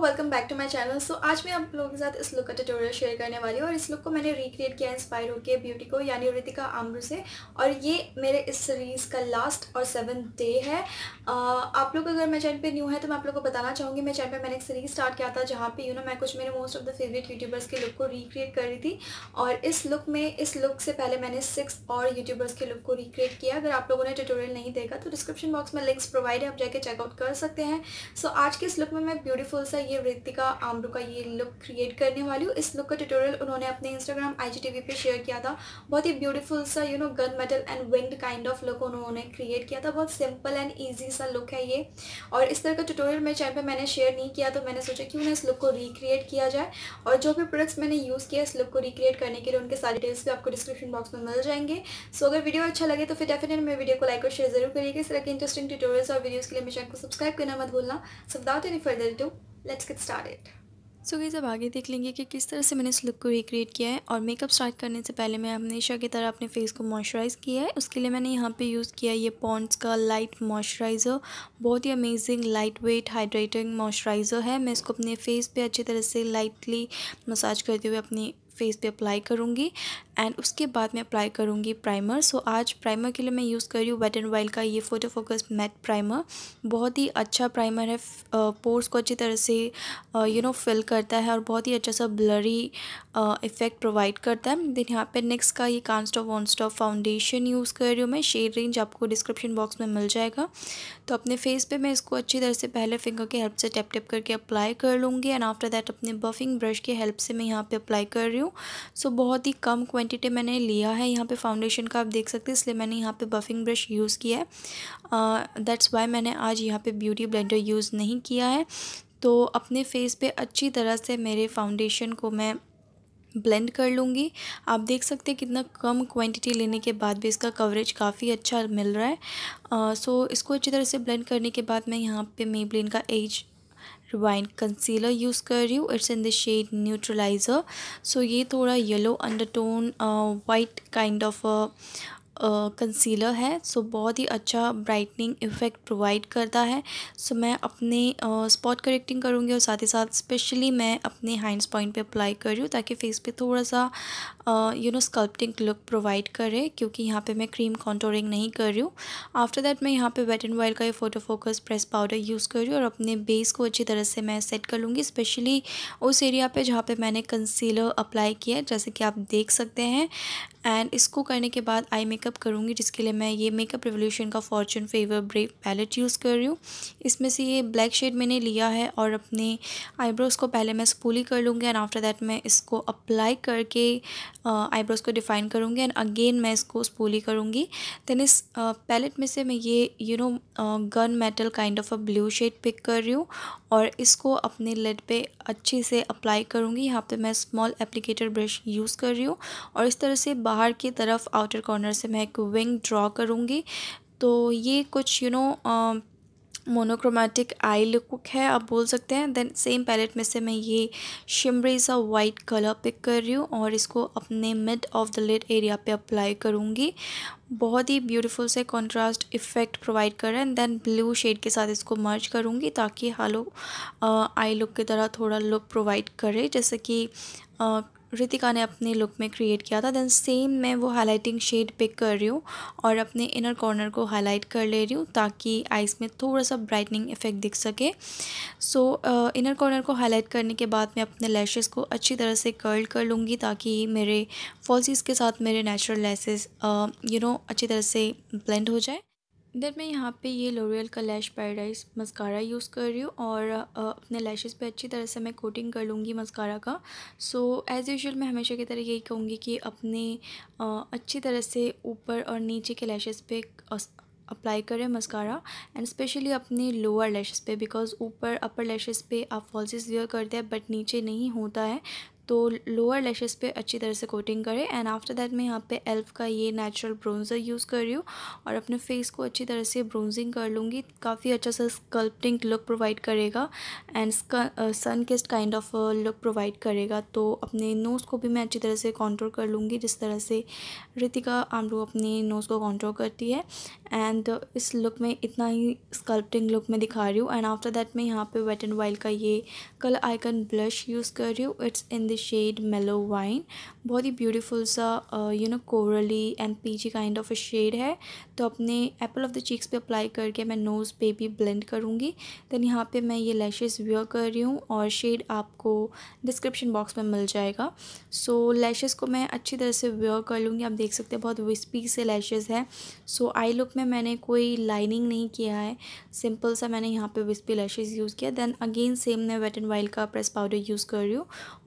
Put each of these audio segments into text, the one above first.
welcome back to my channel so आज मैं आप लोगों के साथ इस लुक का ट्यूटोरियल शेयर करने वाली हूँ और इस लुक को मैंने रिक्रिएट किया इंस्पायर होकर ब्यूटी को यानी रितिका आमरू से और ये मेरे इस सीरीज़ का लास्ट और सेवन डे है uh, आप लोग अगर मेरे चैनल पे न्यू है तो मैं आप लोग को बताना चाहूँगी मेरे चैनल पर मैंने एक सीरीज़ स्टार्ट किया था जहाँ पर यू नो मैं कुछ मेरे most of the favourite YouTubers के लुक को रिक्रिएट कर रही थी और इस लुक में इस लुक से पहले मैंने सिक्स और यूट्यूबर्स के लुक को रिक्रिएट किया अगर आप लोगों ने ट्यूटोरियल नहीं देखा तो डिस्क्रिप्शन बॉक्स में लिंक्स प्रोवाइड है आप जाके चेकआउट कर सकते हैं सो आज के इस लुक में मैं ब्यूटीफुल सा ये रितिका आमरू का ये लुक क्रिएट करने वाली हूँ इस लुक का ट्यूटोरियल उन्होंने अपने इंस्टाग्राम आईजीटीवी पे शेयर किया था बहुत ही ब्यूटीफुल सा you know gun metal and wind kind of look उन्होंने क्रिएट किया था बहुत सिंपल एंड ईजी सा लुक है ये और इस तरह का ट्यूटोरियल मेरे चैनल पर मैंने शेयर नहीं किया तो मैंने सोचा कि उन्हें इस लुक को रिक्रिएट किया जाए और जो भी प्रोडक्ट्स मैंने यूज़ किया इस लुक को रिक्रिएट करने के लिए उनके सारे डिटेल्स भी आपको डिस्क्रिप्शन बॉक्स में मिल जाएंगे सो अगर वीडियो अच्छा लगे तो फिर डेफिनेट मेरे वीडियो को लाइक और शेयर जरूर करिएगा इस तरह के इंटरेस्टिंग ट्यूटोरियल्स और वीडियोज़ के लिए मेरे चैनल को सब्सक्राइब करना मत भूलना सब without any further ado let's get started so गई अब आगे देख लेंगे कि किस तरह से मैंने इस लुक को रिक्रिएट किया है और मेकअप स्टार्ट करने से पहले मैं हमेशा की तरह अपने फेस को मॉइस्चराइज़ किया है उसके लिए मैंने यहाँ पे यूज़ किया ये पॉन्ट्स का लाइट मॉइस्चराइज़र बहुत ही amazing lightweight hydrating moisturiser है मैं इसको अपने फेस पे अच्छी तरह से लाइटली मसाज करते हुए अपनी फेस पे अप्लाई करूँगी एंड उसके बाद मैं अप्लाई करूँगी प्राइमर सो so, आज प्राइमर के लिए मैं यूज़ कर रही हूँ वेट एंड वाइल्ड का ये फोटो फोकस मैट प्राइमर बहुत ही अच्छा प्राइमर है पोर्स को अच्छी तरह से यू नो फिल करता है और बहुत ही अच्छा सा ब्लरी इफेक्ट प्रोवाइड करता है देन यहाँ पे नेक्स्ट का ये कॉन्स्ट वन स्टॉप फाउंडेशन यूज़ कर रही हूँ मैं शेड रेंज आपको डिस्क्रिप्शन बॉक्स में मिल जाएगा तो अपने फेस पर मैं इसको अच्छी तरह से पहले फिंगर के हेल्प से टैप टैप करके अप्लाई कर लूँगी एंड आफ्टर दैट अपने बफिंग ब्रश के हेल्प से मैं यहाँ पर अप्लाई कर रही हूँ हूँ सो बहुत ही कम क्वांटिटी मैंने लिया है यहाँ पे फाउंडेशन का आप देख सकते हैं इसलिए मैंने यहाँ पे बफिंग ब्रश यूज़ किया है दैट्स वाई मैंने आज यहाँ पे ब्यूटी ब्लेंडर यूज़ नहीं किया है तो अपने फेस पर अच्छी तरह से मेरे फाउंडेशन को मैं ब्लेंड कर लूँगी आप देख सकते हैं कितना कम क्वांटिटी लेने के बाद भी इसका कवरेज काफ़ी अच्छा मिल रहा है सो uh, so, इसको अच्छी तरह से ब्लेंड करने के बाद मैं यहाँ पे मेबलिन का एज रिवाइन कंसीलर यूज़ कर रही हूँ it's in the shade neutraliser so ये थोड़ा yellow undertone white kind of concealer है सो so, बहुत ही अच्छा ब्राइटनिंग इफ़ेक्ट प्रोवाइड करता है सो so, मैं अपने स्पॉट uh, करेक्टिंग करूँगी और साथ ही साथ स्पेशली मैं अपने हैंड्स पॉइंट पे अप्लाई कर रही हूँ ताकि फेस पे थोड़ा सा you know sculpting look provide करे क्योंकि यहाँ पे मैं क्रीम कॉन्टोरिंग नहीं कर रही हूँ आफ्टर दैट मैं यहाँ पे वेट एंड वाइल्ड का ये photo focus press powder use कर रही हूँ और अपने बेस को अच्छी तरह से मैं सेट कर लूँगी स्पेशली उस एरिया पे जहाँ पे मैंने कंसीलर अप्लाई किया है जैसे कि आप देख सकते हैं एंड इसको करने के बाद आई मेकअप करूँगी जिसके लिए मैं ये मेकअप रेवोल्यूशन का fortune favour brave palette use कर रही हूँ इसमें से ये ब्लैक शेड मैंने लिया है और अपने आईब्रोज़ को पहले मैं स्पूली कर लूँगी एंड आफ्टर दैट मैं इसको अप्लाई करके आईब्रोज़ को डिफ़ाइन करूँगी एंड अगेन मैं इसको स्पूली करूँगी देन इस पैलेट में से मैं ये you know gun metal kind of a blue shade pick कर रही हूँ और इसको अपने लेड पे अच्छे से अप्लाई करूँगी यहाँ पे मैं स्मॉल एप्लीकेटर ब्रश यूज़ कर रही हूँ और इस तरह से बाहर की तरफ आउटर कॉर्नर से मैं एक विंग ड्रॉ करूँगी तो ये कुछ you you know know, monochromatic eye look है आप बोल सकते हैं देन सेम पैलेट में से मैं ये शिमरी सा वाइट कलर पिक कर रही हूँ और इसको अपने mid of the lid area पे अप्लाई करूँगी बहुत ही ब्यूटीफुल से कंट्रास्ट इफ़ेक्ट प्रोवाइड कर रहे हैं देन ब्लू शेड के साथ इसको मर्ज करूँगी ताकि हालो आई लुक की तरह थोड़ा लुक प्रोवाइड करे जैसे कि uh, रितिका ने अपने लुक में क्रिएट किया था देन सेम मैं वो हाईलाइटिंग शेड पिक कर रही हूँ और अपने इनर कॉर्नर को हाईलाइट कर ले रही हूँ ताकि आइज़ में थोड़ा सा ब्राइटनिंग इफेक्ट दिख सके सो इनर कॉर्नर को हाईलाइट करने के बाद मैं अपने लैशेस को अच्छी तरह से कर्ल कर लूँगी ताकि मेरे फॉल्सीज़ के साथ मेरे नेचुरल लेसेस यू नो अच्छी तरह से ब्लेंड हो जाए देन मैं यहाँ पे ये लोरियल का लैश पैराडाइज मस्कारा यूज़ कर रही हूँ और अपने लैशेस पे अच्छी तरह से मैं कोटिंग कर लूँगी मस्कारा का सो एज़ यूजुअल मैं हमेशा की तरह यही कहूँगी कि अपने अच्छी तरह से ऊपर और नीचे के लैशेस पे अप्लाई करें मस्कारा एंड स्पेशली अपने लोअर लैशेस पे बिकॉज ऊपर अपर लैशेस पे आप फॉल्सेस वेयर करते हैं बट नीचे नहीं होता है तो लोअर लैशेस पे अच्छी तरह से कोटिंग करें एंड आफ्टर दैट मैं यहाँ पे एल्फ का ये नेचुरल ब्रोंज़र यूज़ कर रही हूँ और अपने फेस को अच्छी तरह से ब्रोंजिंग कर लूँगी काफ़ी अच्छा सा स्कल्पटिंग लुक प्रोवाइड करेगा and sun kissed kind of look provide करेगा तो अपने नोज़ को भी मैं अच्छी तरह से कॉन्ट्रोल कर लूँगी जिस तरह से रितिका आमरू अपने नोज़ को कॉन्ट्रोल करती है एंड इस लुक में इतना ही स्कल्पटिंग लुक में दिखा रही हूँ एंड आफ्टर दैट मैं यहाँ पर वेट एंड वाइल्ड का ये कलर आइकन ब्लश यूज़ कर रही हूँ it's in this shade mellow wine बहुत ही ब्यूटीफुल सा you know coral and peachy kind of a shade है तो अपने एप्पल ऑफ द चीक्स पे अप्लाई करके मैं नोज़ पे भी ब्लेंड करूँगी देन यहाँ पे मैं ये लैशेज़ व्यर कर रही हूँ और शेड आपको डिस्क्रिप्शन बॉक्स में मिल जाएगा सो so, लैशेज़ को मैं अच्छी तरह से व्यर कर लूँगी आप देख सकते हैं बहुत विस्पी से लैशेज़ है सो आई लुक में मैंने कोई लाइनिंग नहीं किया है सिंपल सा मैंने यहाँ पे विस्पी लैशेज़ यूज़ किया देन अगेन सेम मैं वेट एंड वाइल्ड का प्रेस पाउडर यूज़ कर रही हूँ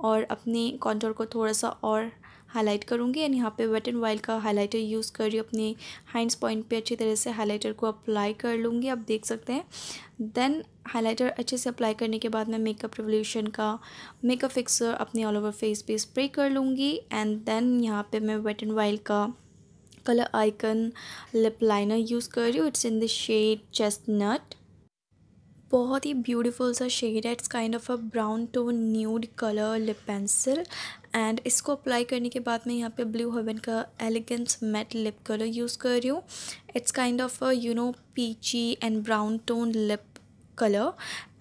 और अपने कॉन्टोर को थोड़ा सा और हाईलाइट करूँगी एंड यहाँ पे वेट एंड वाइल्ड का हाईलाइटर यूज़ कर रही हूँ अपने हाइंड्स पॉइंट पे अच्छी तरह से हाईलाइटर को अप्लाई कर लूँगी आप देख सकते हैं देन हाईलाइटर अच्छे से अप्लाई करने के बाद मैं मेकअप रिवोल्यूशन का मेकअप फिक्सर अपने ऑल ओवर फेस पे स्प्रे कर लूँगी एंड देन यहाँ पे मैं वेट एंड वाइल्ड का colour icon lip liner use कर रही हूँ it's in the shade chestnut बहुत ही ब्यूटीफुल सा शेड है it's kind of a brown to nude colour lip pencil and इसको अप्लाई करने के बाद मैं यहाँ पे ब्लू हेवन का elegance mat lip colour use कर रही हूँ it's kind of a you know peachy and brown tone lip colour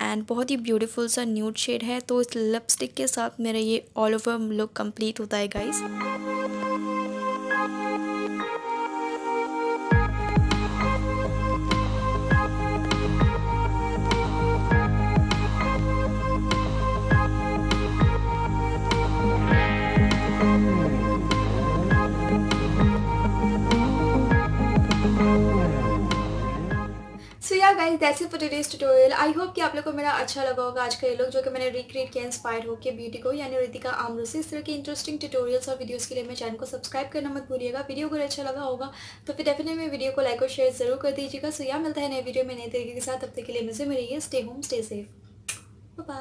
and बहुत ही ब्यूटीफुल सा न्यूड शेड है तो इस लिपस्टिक के साथ मेरा ये ऑल ओवर लुक कंप्लीट होता है guys that's it for today's tutorial I hope कि आप लोगों को मेरा अच्छा लगा होगा आज का ये लोग जो कि मैंने रिक्रिएट किया इंस्पायर होकर ब्यूटी को यानी रितिका आमरो से इस तरह के इंटरेस्टिंग ट्यूटोरियल्स और वीडियोस के लिए मेरे चैनल को सब्सक्राइब करना मत भूलिएगा वीडियो अगर अच्छा लगा होगा तो फिर डेफिनेटली मेरे वीडियो को लाइक और शेयर जरूर कर दीजिएगा सो या मिलता है नए वीडियो में नए तरीके के साथ तब तक के लिए मुझे मिलेगी stay home stay safe bye